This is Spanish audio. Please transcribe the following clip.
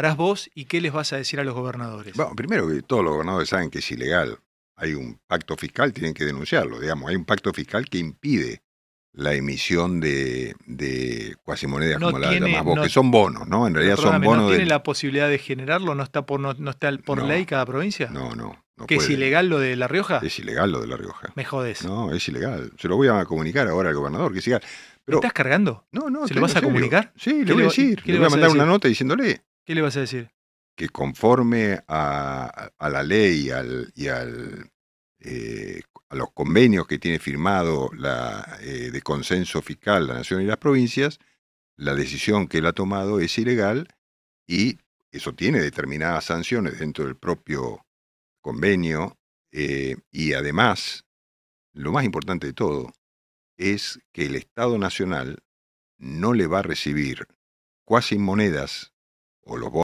harás vos y qué les vas a decir a los gobernadores? Bueno, primero que todos los gobernadores saben que es ilegal. Hay un pacto fiscal, tienen que denunciarlo, digamos. Hay un pacto fiscal que impide la emisión de, cuasimonedas, como las la llamas vos, que son bonos, ¿no? En realidad son bonos. ¿No tiene la posibilidad de generarlo? ¿No está por, no, está por ley cada provincia? No, no. ¿Que es ilegal lo de La Rioja? Es ilegal lo de La Rioja. Me jodes. No, es ilegal. Se lo voy a comunicar ahora al gobernador, que sea. Pero... estás cargando? No, no. ¿Se lo vas a comunicar? Sí, le voy a decir. Le voy a mandar una nota diciéndole. ¿Qué le vas a decir? Que conforme a, la ley y eh, a los convenios que tiene firmado eh, de consenso fiscal la nación y las provincias, la decisión que él ha tomado es ilegal y eso tiene determinadas sanciones dentro del propio convenio eh, y además, lo más importante de todo, es que el Estado Nacional no le va a recibir cuasi monedas o lo